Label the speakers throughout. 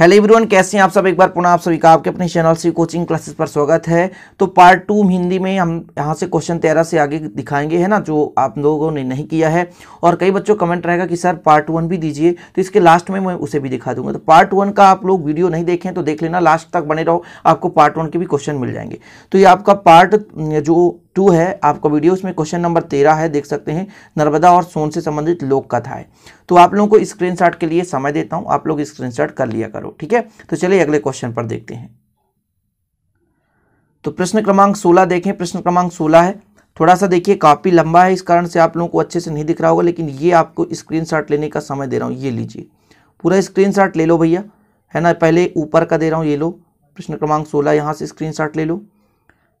Speaker 1: hello everyone कैसे हैं आप सब एक बार पुनः आप सभी का आपके अपने चैनल से कोचिंग क्लासेस पर स्वागत है तो पार्ट टू हिंदी में हम यहाँ से क्वेश्चन तेरह से आगे दिखाएंगे है ना जो आप लोगों ने नहीं किया है और कई बच्चों कमेंट रहेगा कि सर पार्ट वन भी दीजिए तो इसके लास्ट में मैं उसे भी दिखा दूंगा तो पार्ट वन का आप लोग वीडियो नहीं देखें तो देख लेना लास्ट तक बने रहो आपको पार्ट वन के भी क्वेश्चन मिल जाएंगे तो ये आपका पार्ट जो टू है आपका वीडियो उसमें क्वेश्चन नंबर तेरह है देख सकते हैं नर्मदा और सोन से संबंधित लोक कथा है तो आप लोगों को स्क्रीन के लिए समय देता हूं आप लोग स्क्रीन कर लिया करो ठीक है तो चलिए अगले क्वेश्चन पर देखते हैं तो प्रश्न क्रमांक सोलह देखें प्रश्न क्रमांक सोलह है थोड़ा सा देखिए काफ़ी लंबा है इस कारण से आप लोगों को अच्छे से नहीं दिख रहा होगा लेकिन ये आपको स्क्रीनशॉट लेने का समय दे रहा हूँ ये लीजिए पूरा स्क्रीनशॉट ले लो भैया है ना पहले ऊपर का दे रहा हूँ ये लो प्रश्न क्रमांक सोलह यहाँ से स्क्रीनशॉट ले लो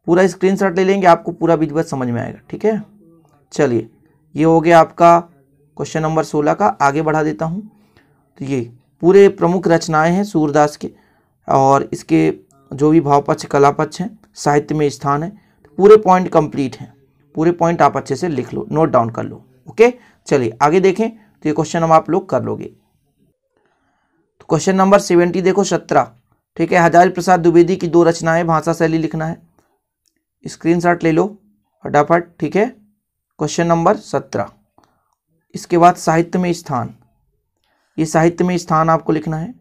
Speaker 1: पूरा स्क्रीनशॉट ले लेंगे आपको पूरा बीजगणित समझ में आएगा ठीक है चलिए ये हो गया आपका क्वेश्चन नंबर सोलह का आगे बढ़ा देता हूँ तो ये पूरे प्रमुख रचनाएं हैं सूरदास के और इसके जो भी भावपक्ष कलापक्ष हैं साहित्य में स्थान है पूरे पॉइंट कंप्लीट हैं पूरे पॉइंट आप अच्छे से लिख लो नोट डाउन कर लो ओके चलिए आगे देखें तो ये क्वेश्चन हम आप लोग कर लोगे तो क्वेश्चन नंबर सेवेंटी देखो सत्रह ठीक है हजारी प्रसाद द्विवेदी की दो रचनाएं भाषा शैली लिखना है स्क्रीनशॉट ले लो फटाफट ठीक है क्वेश्चन नंबर सत्रह इसके बाद साहित्य में स्थान ये साहित्य में स्थान आपको लिखना है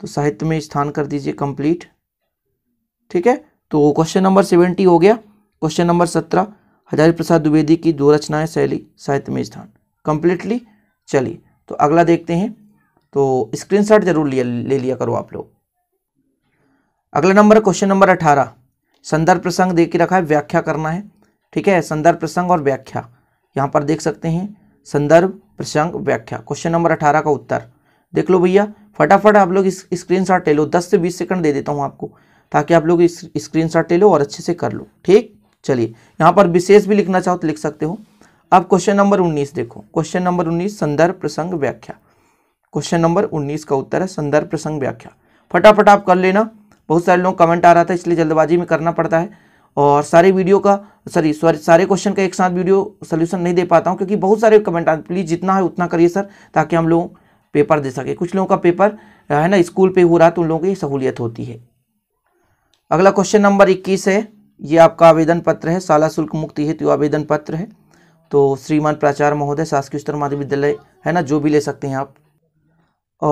Speaker 1: तो साहित्य में स्थान कर दीजिए कंप्लीट ठीक है तो क्वेश्चन नंबर सेवेंटी हो गया क्वेश्चन नंबर सत्रह हजारी प्रसाद द्विवेदी की दो रचनाएं शैली साहित्य में स्थान कंप्लीटली चलिए तो अगला देखते हैं तो स्क्रीनशॉट जरूर लिया ले लिया करो आप लोग अगला नंबर क्वेश्चन नंबर अठारह संदर्भ प्रसंग दे के रखा है व्याख्या करना है ठीक है संदर्भ प्रसंग और व्याख्या यहाँ पर देख सकते हैं संदर्भ प्रसंग व्याख्या क्वेश्चन नंबर अठारह का उत्तर देख लो भैया फटाफट आप लोग इस स्क्रीन शॉट ले लो दस से बीस सेकंड दे देता हूँ आपको ताकि आप लोग इस स्क्रीन शॉट ले लो और अच्छे से कर लो ठीक चलिए यहाँ पर विशेष भी लिखना चाहो तो लिख सकते हो अब क्वेश्चन नंबर उन्नीस देखो क्वेश्चन नंबर उन्नीस संदर्भ प्रसंग व्याख्या क्वेश्चन नंबर उन्नीस का उत्तर है संदर्भ प्रसंग व्याख्या फटाफट आप कर लेना बहुत सारे लोग कमेंट आ रहा था इसलिए जल्दबाजी में करना पड़ता है और सारे वीडियो का सॉरी सॉरी सारे क्वेश्चन का एक साथ वीडियो सोल्यूशन नहीं दे पाता हूँ क्योंकि बहुत सारे कमेंट आते प्लीज़ जितना है उतना करिए सर ताकि हम लोग पेपर दे सके कुछ लोगों का पेपर है ना स्कूल पे हो रहा तो उन लोगों की सहूलियत होती है अगला क्वेश्चन नंबर इक्कीस है ये आपका आवेदन पत्र है साला शुल्क मुक्ति हेतु आवेदन पत्र है तो श्रीमान प्राचार्य महोदय शासकीय उच्चतर माध्यम विद्यालय है ना जो भी ले सकते हैं आप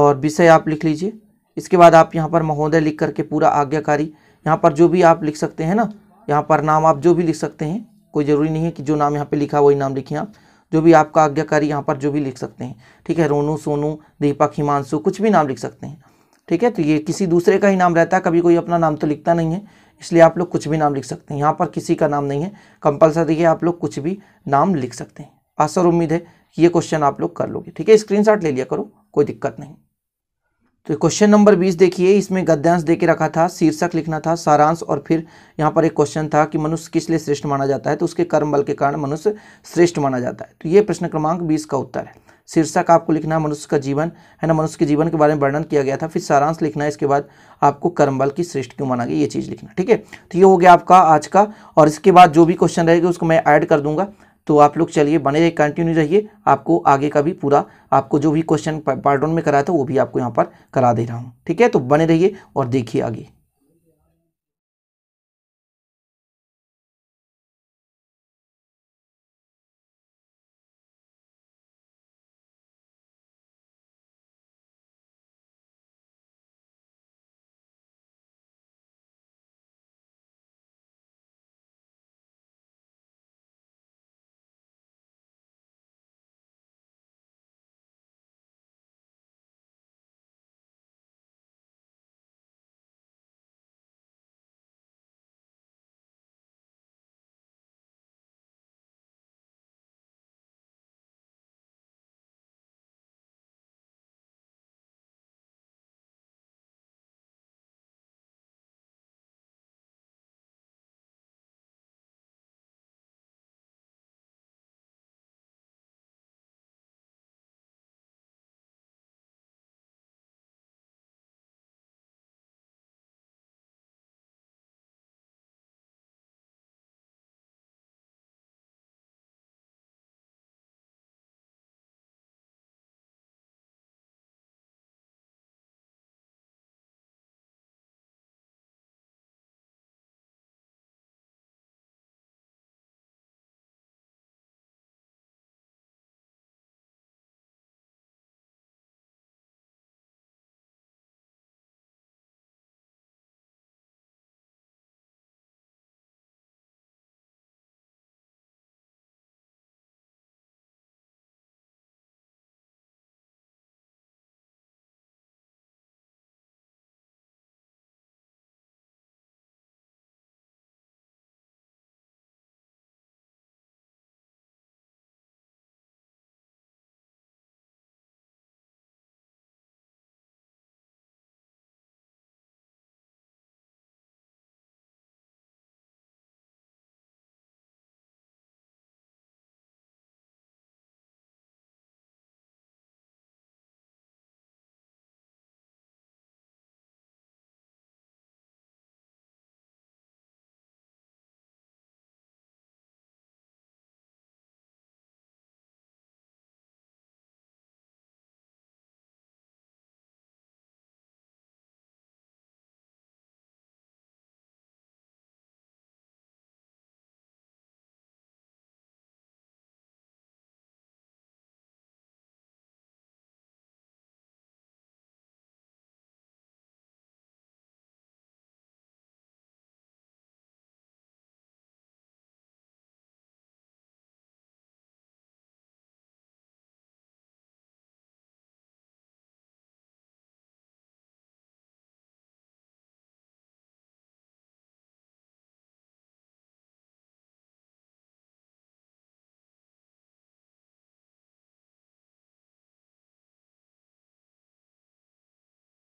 Speaker 1: और विषय आप लिख लीजिए इसके बाद आप यहाँ पर महोदय लिख करके पूरा आज्ञाकारी यहाँ पर जो भी आप लिख सकते हैं ना यहाँ पर नाम आप जो भी लिख सकते हैं कोई ज़रूरी नहीं है कि जो नाम यहाँ पे लिखा वही नाम लिखें आप जो भी आपका आज्ञाकारी यहाँ पर जो भी लिख सकते हैं ठीक है रोनू सोनू दीपक हिमांशु कुछ भी नाम लिख सकते हैं ठीक है तो ये किसी दूसरे का ही नाम रहता है कभी कोई अपना नाम तो लिखता नहीं है इसलिए आप लोग कुछ भी नाम लिख सकते हैं यहाँ पर किसी का नाम नहीं है कंपलसरी है आप लोग कुछ भी नाम लिख सकते हैं आसर उम्मीद है ये क्वेश्चन आप लोग कर लोगे ठीक है स्क्रीनशॉट ले लिया करो कोई दिक्कत नहीं तो क्वेश्चन नंबर बीस देखिए इसमें गद्यांश दे के रखा था शीर्षक लिखना था सारांश और फिर यहाँ पर एक क्वेश्चन था कि मनुष्य किस लिए श्रेष्ठ माना जाता है तो उसके कर्म बल के कारण मनुष्य श्रेष्ठ माना जाता है तो ये प्रश्न क्रमांक बीस का उत्तर है शीर्षक आपको लिखना है मनुष्य का जीवन है ना मनुष्य के जीवन के बारे में वर्णन किया गया था फिर सारांश लिखना है इसके बाद आपको कर्म बल की श्रेष्ठ क्यों माना गया ये चीज़ लिखना ठीक है तो ये हो गया आपका आज का और इसके बाद जो भी क्वेश्चन रहेगा उसको मैं ऐड कर दूंगा तो आप लोग चलिए बने रहिए कंटिन्यू रहिए आपको आगे का भी पूरा आपको जो भी क्वेश्चन पार्ट वन में कराया था वो भी आपको यहाँ पर करा दे रहा हूँ ठीक है तो बने रहिए और देखिए आगे